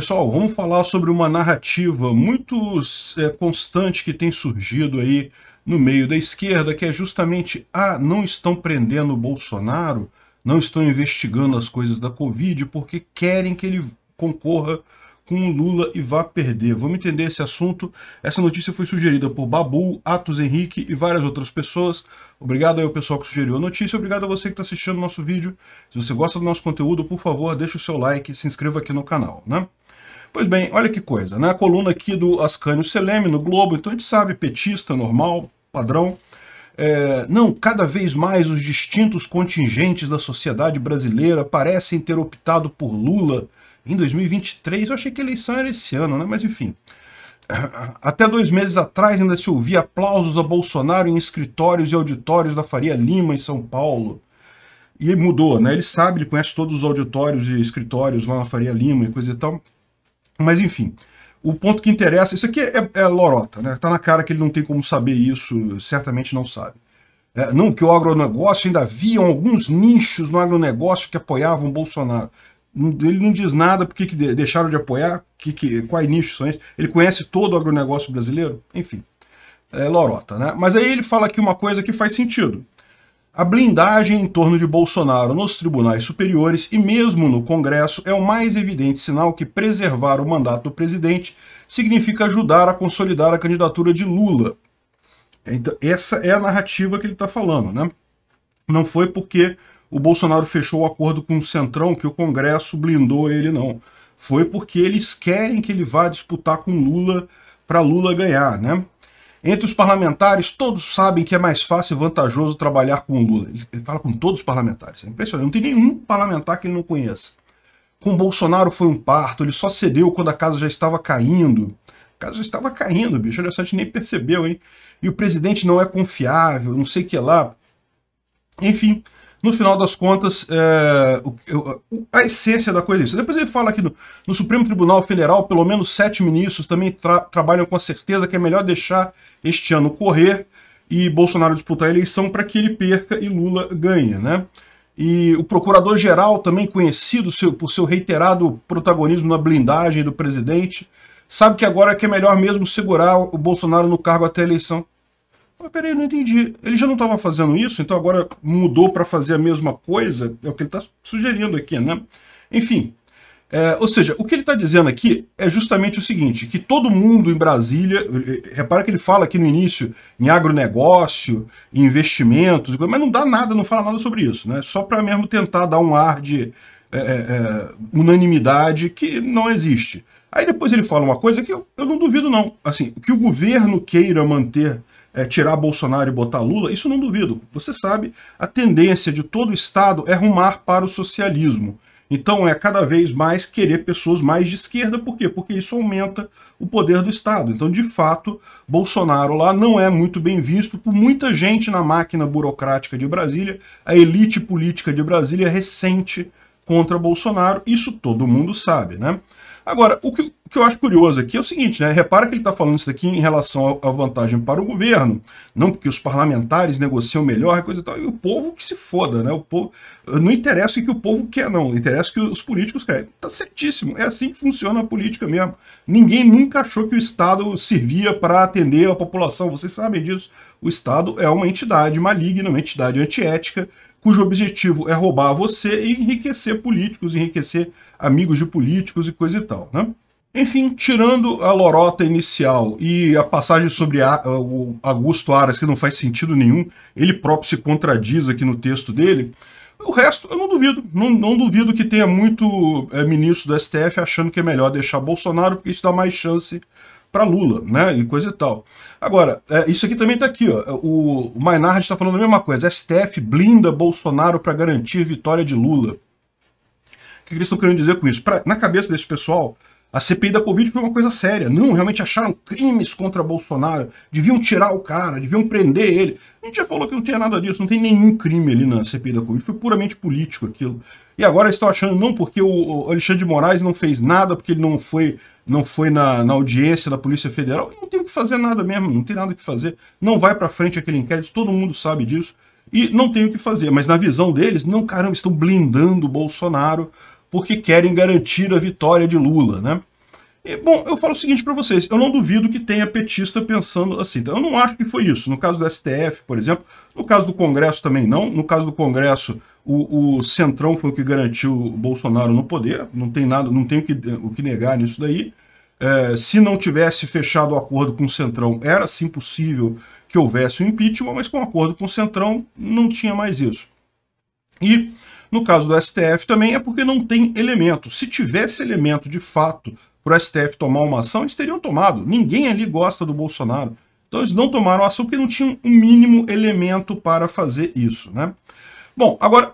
Pessoal, vamos falar sobre uma narrativa muito é, constante que tem surgido aí no meio da esquerda, que é justamente, ah, não estão prendendo o Bolsonaro, não estão investigando as coisas da Covid, porque querem que ele concorra com o Lula e vá perder. Vamos entender esse assunto. Essa notícia foi sugerida por Babu, Atos Henrique e várias outras pessoas. Obrigado aí ao pessoal que sugeriu a notícia. Obrigado a você que está assistindo o nosso vídeo. Se você gosta do nosso conteúdo, por favor, deixe o seu like e se inscreva aqui no canal, né? Pois bem, olha que coisa, na né? coluna aqui do Ascânio Seleme, no Globo, então a gente sabe, petista, normal, padrão, é, não, cada vez mais os distintos contingentes da sociedade brasileira parecem ter optado por Lula em 2023. Eu achei que a eleição era esse ano, né? Mas enfim. Até dois meses atrás ainda se ouvia aplausos a Bolsonaro em escritórios e auditórios da Faria Lima, em São Paulo. E mudou, né? Ele sabe, ele conhece todos os auditórios e escritórios lá na Faria Lima e coisa e tal. Mas enfim, o ponto que interessa, isso aqui é, é lorota, né? Tá na cara que ele não tem como saber isso, certamente não sabe. É, não, que o agronegócio ainda havia alguns nichos no agronegócio que apoiavam Bolsonaro. Ele não diz nada porque que deixaram de apoiar, que, que, quais nichos são esses. Ele conhece todo o agronegócio brasileiro? Enfim, é lorota, né? Mas aí ele fala aqui uma coisa que faz sentido. A blindagem em torno de Bolsonaro nos tribunais superiores e mesmo no Congresso é o mais evidente sinal que preservar o mandato do presidente significa ajudar a consolidar a candidatura de Lula. Então, essa é a narrativa que ele está falando. Né? Não foi porque o Bolsonaro fechou o acordo com o Centrão que o Congresso blindou ele, não. Foi porque eles querem que ele vá disputar com Lula para Lula ganhar. Né? Entre os parlamentares, todos sabem que é mais fácil e vantajoso trabalhar com o Lula. Ele fala com todos os parlamentares. É impressionante. Não tem nenhum parlamentar que ele não conheça. Com Bolsonaro foi um parto. Ele só cedeu quando a casa já estava caindo. A casa já estava caindo, bicho. Olha só, a gente nem percebeu, hein? E o presidente não é confiável, não sei o que lá. Enfim, no final das contas, é, o, o, a essência da coisa é isso. Depois ele fala que no, no Supremo Tribunal Federal, pelo menos sete ministros também tra trabalham com a certeza que é melhor deixar este ano correr e Bolsonaro disputar a eleição para que ele perca e Lula ganhe, né? E o procurador-geral, também conhecido seu, por seu reiterado protagonismo na blindagem do presidente, sabe que agora é que é melhor mesmo segurar o Bolsonaro no cargo até a eleição mas peraí, não entendi. Ele já não estava fazendo isso, então agora mudou para fazer a mesma coisa? É o que ele está sugerindo aqui, né? Enfim, é, ou seja, o que ele está dizendo aqui é justamente o seguinte, que todo mundo em Brasília, eh, eh, repara que ele fala aqui no início em agronegócio, em investimentos, mas não dá nada, não fala nada sobre isso, né? Só para mesmo tentar dar um ar de é, é, unanimidade que não existe. Aí depois ele fala uma coisa que eu, eu não duvido não, assim, que o governo queira manter é, tirar Bolsonaro e botar Lula, isso não duvido. Você sabe, a tendência de todo Estado é rumar para o socialismo. Então é cada vez mais querer pessoas mais de esquerda, por quê? Porque isso aumenta o poder do Estado. Então, de fato, Bolsonaro lá não é muito bem visto por muita gente na máquina burocrática de Brasília, a elite política de Brasília é recente contra Bolsonaro, isso todo mundo sabe, né? Agora, o que, o que, eu acho curioso aqui é o seguinte, né? Repara que ele está falando isso aqui em relação à vantagem para o governo, não porque os parlamentares negociam melhor, coisa e tal, e o povo que se foda, né? O povo, não interessa o que o povo quer, não. Interessa o que os políticos querem. Tá certíssimo. É assim que funciona a política mesmo. Ninguém nunca achou que o Estado servia para atender a população. Vocês sabem disso. O Estado é uma entidade maligna, uma entidade antiética, cujo objetivo é roubar você e enriquecer políticos, enriquecer amigos de políticos e coisa e tal, né? Enfim, tirando a lorota inicial e a passagem sobre a, o Augusto Aras, que não faz sentido nenhum, ele próprio se contradiz aqui no texto dele, o resto eu não duvido. Não, não duvido que tenha muito é, ministro do STF achando que é melhor deixar Bolsonaro, porque isso dá mais chance para Lula, né? E coisa e tal. Agora, é, isso aqui também está aqui, ó. O, o Maynard está falando a mesma coisa. STF blinda Bolsonaro para garantir vitória de Lula. O que, eles estão querendo dizer com isso? Pra, na cabeça desse pessoal, a CPI da Covid foi uma coisa séria. Não, realmente acharam crimes contra Bolsonaro. Deviam tirar o cara, deviam prender ele. A gente já falou que não tinha nada disso, não tem nenhum crime ali na CPI da Covid. Foi puramente político aquilo. E agora estão achando, não, porque o Alexandre de Moraes não fez nada, porque ele não foi não foi na, na audiência da Polícia Federal, não tem que fazer nada mesmo, não tem nada que fazer. Não vai para frente aquele inquérito, todo mundo sabe disso. E não tem o que fazer, mas na visão deles, não, caramba, estão blindando o Bolsonaro porque querem garantir a vitória de Lula, né? E, bom, eu falo o seguinte para vocês, eu não duvido que tenha petista pensando assim. Então, eu não acho que foi isso. No caso do STF, por exemplo, no caso do Congresso também não. No caso do Congresso, o, o, Centrão foi o que garantiu o Bolsonaro no poder, não tem nada, não tem o que, o que negar nisso daí. É, se não tivesse fechado o acordo com o Centrão, era sim possível que houvesse o um impeachment, mas com o acordo com o Centrão não tinha mais isso. E no caso do STF também é porque não tem elemento. Se tivesse elemento de fato para o STF tomar uma ação, eles teriam tomado. Ninguém ali gosta do Bolsonaro. Então eles não tomaram ação porque não tinham o um mínimo elemento para fazer isso. Né? Bom, agora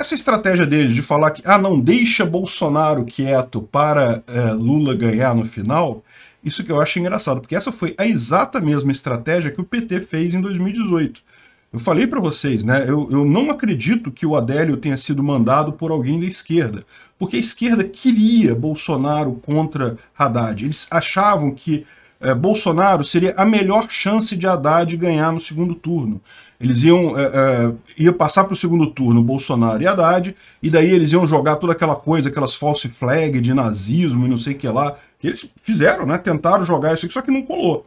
essa estratégia deles de falar que ah, não deixa Bolsonaro quieto para é, Lula ganhar no final, isso que eu acho engraçado, porque essa foi a exata mesma estratégia que o PT fez em 2018. Eu falei para vocês, né? Eu, eu não acredito que o Adélio tenha sido mandado por alguém da esquerda, porque a esquerda queria Bolsonaro contra Haddad. Eles achavam que é, Bolsonaro seria a melhor chance de Haddad ganhar no segundo turno. Eles iam é, é, ia passar para o segundo turno Bolsonaro e Haddad, e daí eles iam jogar toda aquela coisa, aquelas false flag de nazismo e não sei o que lá, que eles fizeram, né? Tentaram jogar isso aqui, só que não colou.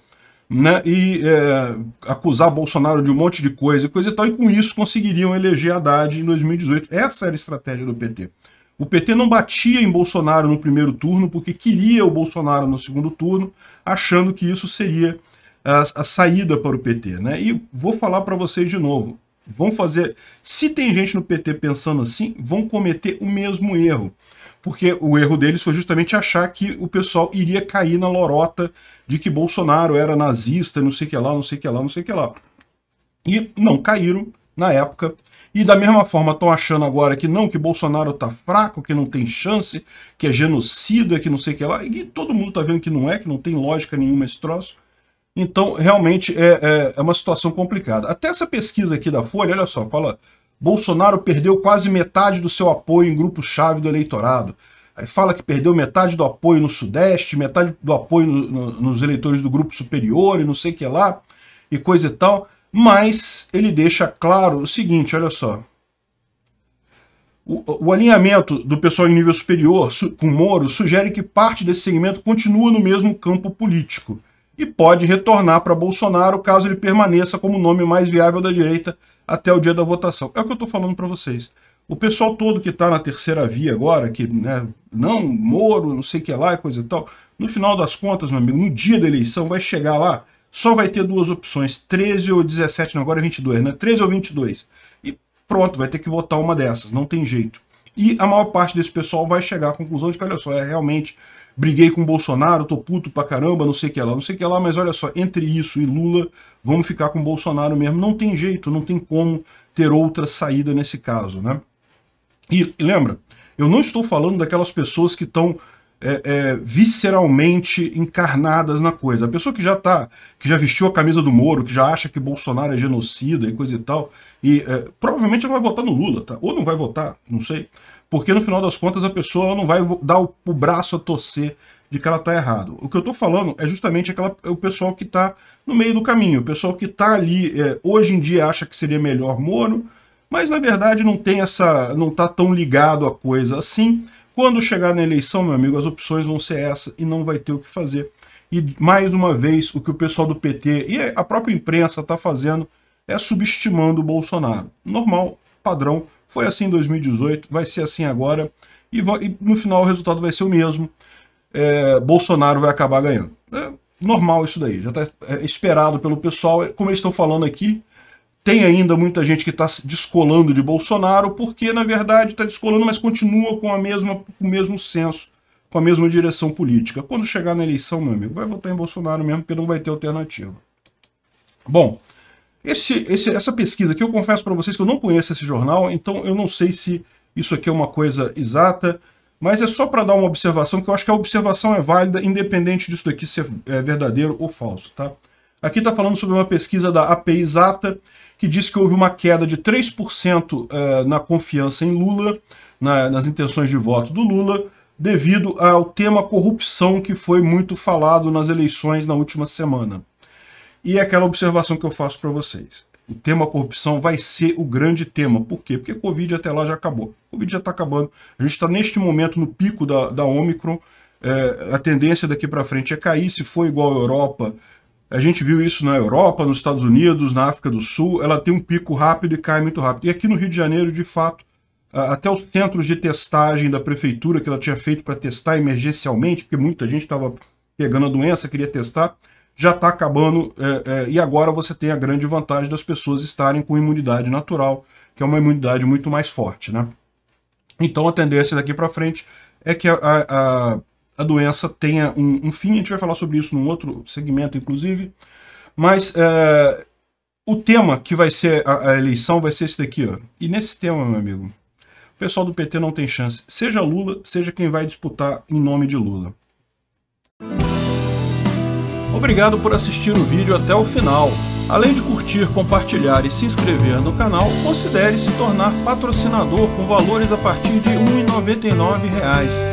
Né, e é, acusar Bolsonaro de um monte de coisa e coisa e tal, e com isso conseguiriam eleger Haddad em 2018. Essa era a estratégia do PT. O PT não batia em Bolsonaro no primeiro turno porque queria o Bolsonaro no segundo turno, achando que isso seria a, a saída para o PT, né? E vou falar para vocês de novo, vão fazer, se tem gente no PT pensando assim, vão cometer o mesmo erro, porque o erro deles foi justamente achar que o pessoal iria cair na lorota de que Bolsonaro era nazista, não sei o que lá, não sei o que lá, não sei o que lá. E não caíram na época. E da mesma forma estão achando agora que não, que Bolsonaro está fraco, que não tem chance, que é genocida, que não sei o que lá. E todo mundo está vendo que não é, que não tem lógica nenhuma esse troço. Então, realmente, é, é, é, uma situação complicada. Até essa pesquisa aqui da Folha, olha só, fala Bolsonaro perdeu quase metade do seu apoio em grupo-chave do eleitorado. Aí fala que perdeu metade do apoio no Sudeste, metade do apoio no, no, nos eleitores do grupo superior e não sei o que lá, e coisa e tal. Mas ele deixa claro o seguinte, olha só. O, o alinhamento do pessoal em nível superior su, com Moro sugere que parte desse segmento continua no mesmo campo político e pode retornar para Bolsonaro caso ele permaneça como o nome mais viável da direita até o dia da votação. É o que eu estou falando para vocês. O pessoal todo que está na terceira via agora, que né, não, Moro, não sei o que lá e coisa e tal, no final das contas, meu amigo, no dia da eleição vai chegar lá, só vai ter duas opções, 13 ou 17, não, agora é 22, né? 13 ou 22. E pronto, vai ter que votar uma dessas, não tem jeito. E a maior parte desse pessoal vai chegar à conclusão de que, olha só, é realmente briguei com o Bolsonaro, tô puto pra caramba, não sei o que lá, não sei o que lá, mas olha só, entre isso e Lula, vamos ficar com o Bolsonaro mesmo. Não tem jeito, não tem como ter outra saída nesse caso, né? E lembra, eu não estou falando daquelas pessoas que estão é, é, visceralmente encarnadas na coisa. A pessoa que já tá, que já vestiu a camisa do Moro, que já acha que Bolsonaro é genocida e coisa e tal, e é, provavelmente ela vai votar no Lula, tá? Ou não vai votar, não sei. Porque no final das contas a pessoa não vai dar o, o braço a torcer de que ela tá errado. O que eu tô falando é justamente aquela, é o pessoal que tá no meio do caminho, o pessoal que tá ali, é, hoje em dia acha que seria melhor Moro, mas na verdade não tem essa, não tá tão ligado à coisa assim, quando chegar na eleição, meu amigo, as opções vão ser essa e não vai ter o que fazer. E mais uma vez, o que o pessoal do PT e a própria imprensa está fazendo é subestimando o Bolsonaro. Normal, padrão, foi assim em 2018, vai ser assim agora e, e no final o resultado vai ser o mesmo. É, Bolsonaro vai acabar ganhando. É normal isso daí, já está é, esperado pelo pessoal. É, como eles estão falando aqui, tem ainda muita gente que está descolando de Bolsonaro, porque, na verdade, está descolando, mas continua com, a mesma, com o mesmo senso, com a mesma direção política. Quando chegar na eleição, meu amigo, vai votar em Bolsonaro mesmo, porque não vai ter alternativa. Bom, esse, esse, essa pesquisa aqui, eu confesso para vocês que eu não conheço esse jornal, então eu não sei se isso aqui é uma coisa exata, mas é só para dar uma observação, que eu acho que a observação é válida, independente disso daqui ser é verdadeiro ou falso, tá? Aqui está falando sobre uma pesquisa da API Exata, que diz que houve uma queda de 3% eh, na confiança em Lula, nas intenções de voto do Lula, devido ao tema corrupção que foi muito falado nas eleições na última semana. E é aquela observação que eu faço para vocês. O tema corrupção vai ser o grande tema. Por quê? Porque Covid até lá já acabou. Covid já está acabando. A gente está neste momento no pico da, da Omicron. É, a tendência daqui para frente é cair. Se for igual à Europa, a gente viu isso na Europa, nos Estados Unidos, na África do Sul. Ela tem um pico rápido e cai muito rápido. E aqui no Rio de Janeiro, de fato, até os centros de testagem da prefeitura que ela tinha feito para testar emergencialmente, porque muita gente estava pegando a doença, queria testar, já está acabando. É, é, e agora você tem a grande vantagem das pessoas estarem com imunidade natural, que é uma imunidade muito mais forte, né? Então a tendência daqui para frente é que a, a, a a doença tenha um, um, fim. A gente vai falar sobre isso num outro segmento, inclusive. Mas é, o tema que vai ser a, a, eleição vai ser esse daqui. Ó. E nesse tema, meu amigo, o pessoal do PT não tem chance. Seja Lula, seja quem vai disputar em nome de Lula. Obrigado por assistir o vídeo até o final. Além de curtir, compartilhar e se inscrever no canal, considere se tornar patrocinador com valores a partir de R$ 1,99